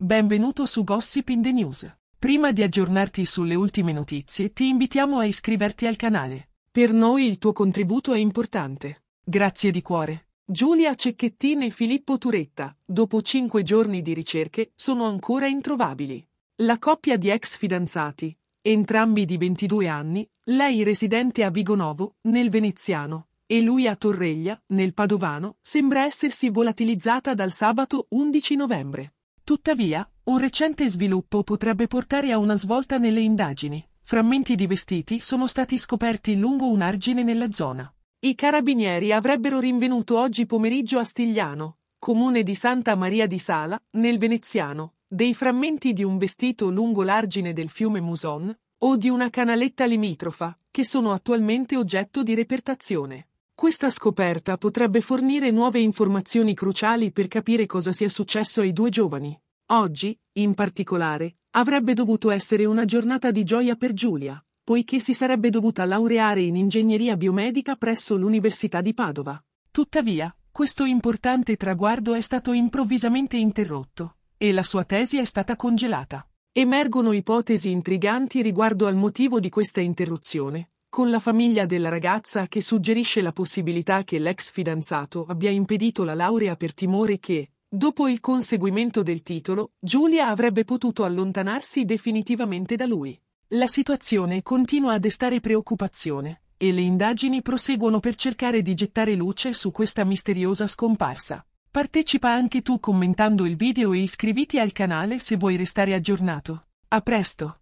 Benvenuto su Gossip in the News. Prima di aggiornarti sulle ultime notizie, ti invitiamo a iscriverti al canale. Per noi il tuo contributo è importante. Grazie di cuore. Giulia Cecchettini e Filippo Turetta, dopo cinque giorni di ricerche, sono ancora introvabili. La coppia di ex fidanzati, entrambi di 22 anni, lei residente a Vigonovo, nel Veneziano, e lui a Torreglia, nel Padovano, sembra essersi volatilizzata dal sabato 11 novembre. Tuttavia, un recente sviluppo potrebbe portare a una svolta nelle indagini. Frammenti di vestiti sono stati scoperti lungo un argine nella zona. I carabinieri avrebbero rinvenuto oggi pomeriggio a Stigliano, comune di Santa Maria di Sala, nel Veneziano, dei frammenti di un vestito lungo l'argine del fiume Muson o di una canaletta limitrofa, che sono attualmente oggetto di repertazione. Questa scoperta potrebbe fornire nuove informazioni cruciali per capire cosa sia successo ai due giovani. Oggi, in particolare, avrebbe dovuto essere una giornata di gioia per Giulia, poiché si sarebbe dovuta laureare in ingegneria biomedica presso l'Università di Padova. Tuttavia, questo importante traguardo è stato improvvisamente interrotto e la sua tesi è stata congelata. Emergono ipotesi intriganti riguardo al motivo di questa interruzione, con la famiglia della ragazza che suggerisce la possibilità che l'ex fidanzato abbia impedito la laurea per timore che, dopo il conseguimento del titolo, Giulia avrebbe potuto allontanarsi definitivamente da lui. La situazione continua a destare preoccupazione e le indagini proseguono per cercare di gettare luce su questa misteriosa scomparsa. Partecipa anche tu commentando il video e iscriviti al canale se vuoi restare aggiornato. A presto!